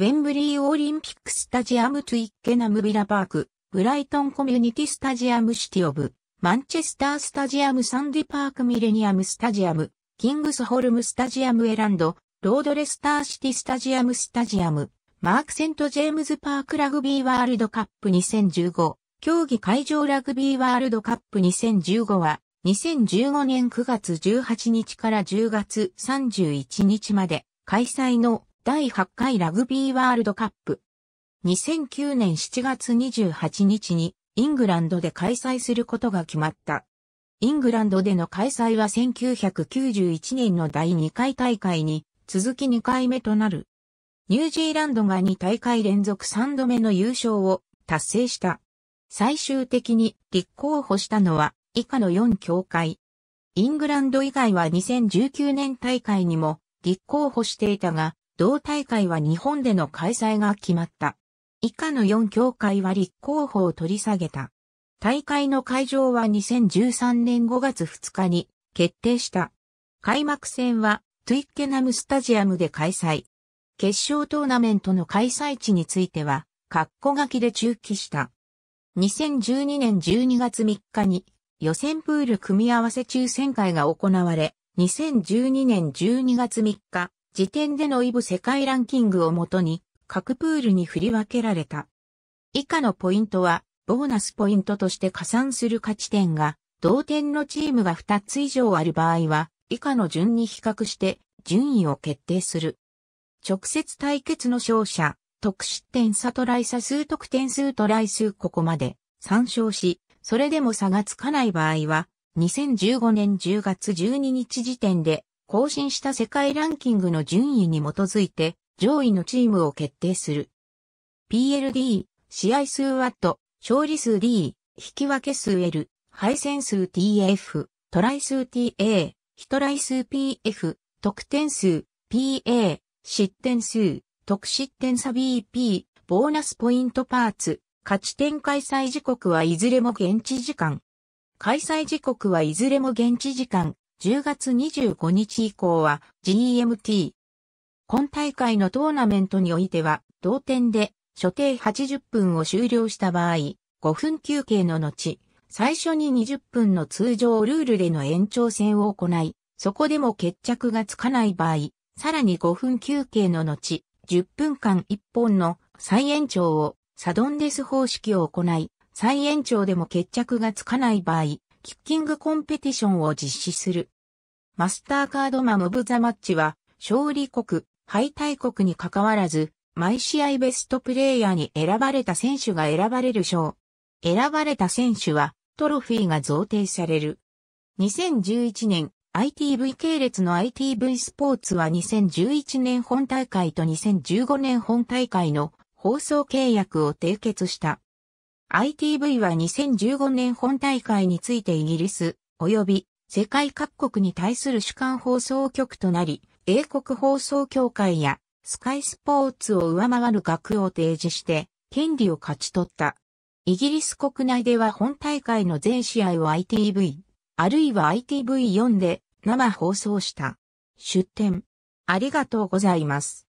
ウェンブリーオリンピックスタジアムトゥイッケナムビラパーク、ブライトンコミュニティスタジアムシティオブ、マンチェスタースタジアムサンディパークミレニアムスタジアム、キングスホルムスタジアムエランド、ロードレスターシティスタジアムスタジアム、マークセント・ジェームズ・パーク・ラグビー・ワールドカップ2015、競技会場ラグビー・ワールドカップ2015は、2015年9月18日から10月31日まで開催の第8回ラグビーワールドカップ。2009年7月28日にイングランドで開催することが決まった。イングランドでの開催は1991年の第2回大会に続き2回目となる。ニュージーランドが2大会連続3度目の優勝を達成した。最終的に立候補したのは以下の4協会。イングランド以外は2019年大会にも立候補していたが、同大会は日本での開催が決まった。以下の4協会は立候補を取り下げた。大会の会場は2013年5月2日に決定した。開幕戦はトゥイッケナムスタジアムで開催。決勝トーナメントの開催地については、括弧書きで中期した。2012年12月3日に予選プール組み合わせ抽選会が行われ、2012年12月3日、時点でのイブ世界ランキングをもとに、各プールに振り分けられた。以下のポイントは、ボーナスポイントとして加算する価値点が、同点のチームが2つ以上ある場合は、以下の順に比較して順位を決定する。直接対決の勝者、得失点差トライ差数得点数トライ数ここまで参照し、それでも差がつかない場合は、2015年10月12日時点で更新した世界ランキングの順位に基づいて上位のチームを決定する。PLD、試合数ト、勝利数 D、引き分け数 L、敗戦数 TF、トライ数 TA、ヒトライ数 PF、得点数 PA、失点数、得失点差 BP、ボーナスポイントパーツ、勝ち点開催時刻はいずれも現地時間。開催時刻はいずれも現地時間、10月25日以降は GMT。今大会のトーナメントにおいては、同点で所定80分を終了した場合、5分休憩の後、最初に20分の通常ルールでの延長戦を行い、そこでも決着がつかない場合、さらに5分休憩の後、10分間1本の再延長をサドンデス方式を行い、再延長でも決着がつかない場合、キッキングコンペティションを実施する。マスターカードマン・オブ・ザ・マッチは、勝利国、敗退国に関わらず、毎試合ベストプレイヤーに選ばれた選手が選ばれる賞。選ばれた選手は、トロフィーが贈呈される。2011年、ITV 系列の ITV スポーツは2011年本大会と2015年本大会の放送契約を締結した。ITV は2015年本大会についてイギリス、及び世界各国に対する主管放送局となり、英国放送協会やスカイスポーツを上回る額を提示して、権利を勝ち取った。イギリス国内では本大会の全試合を ITV、あるいは ITV4 で生放送した。出展。ありがとうございます。